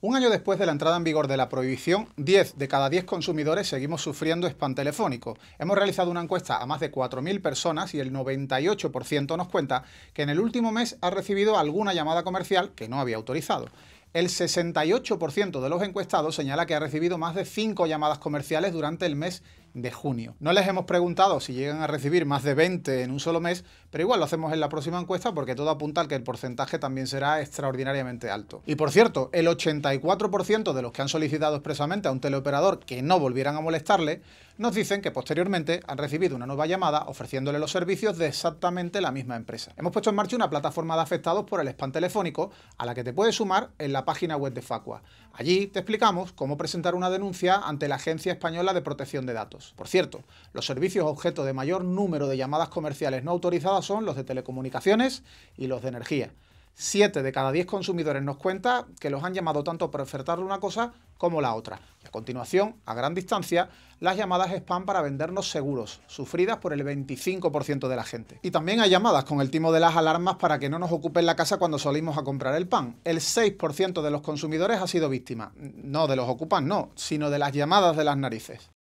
Un año después de la entrada en vigor de la prohibición, 10 de cada 10 consumidores seguimos sufriendo spam telefónico. Hemos realizado una encuesta a más de 4.000 personas y el 98% nos cuenta que en el último mes ha recibido alguna llamada comercial que no había autorizado. El 68% de los encuestados señala que ha recibido más de 5 llamadas comerciales durante el mes de junio. No les hemos preguntado si llegan a recibir más de 20 en un solo mes, pero igual lo hacemos en la próxima encuesta porque todo apunta al que el porcentaje también será extraordinariamente alto. Y por cierto, el 84% de los que han solicitado expresamente a un teleoperador que no volvieran a molestarle, nos dicen que posteriormente han recibido una nueva llamada ofreciéndole los servicios de exactamente la misma empresa. Hemos puesto en marcha una plataforma de afectados por el spam telefónico a la que te puedes sumar en la página web de Facua. Allí te explicamos cómo presentar una denuncia ante la Agencia Española de Protección de Datos. Por cierto, los servicios objeto de mayor número de llamadas comerciales no autorizadas son los de telecomunicaciones y los de energía. Siete de cada diez consumidores nos cuenta que los han llamado tanto para ofertarle una cosa como la otra. a continuación, a gran distancia, las llamadas spam para vendernos seguros, sufridas por el 25% de la gente. Y también hay llamadas con el timo de las alarmas para que no nos ocupen la casa cuando salimos a comprar el pan. El 6% de los consumidores ha sido víctima, no de los ocupan, no, sino de las llamadas de las narices.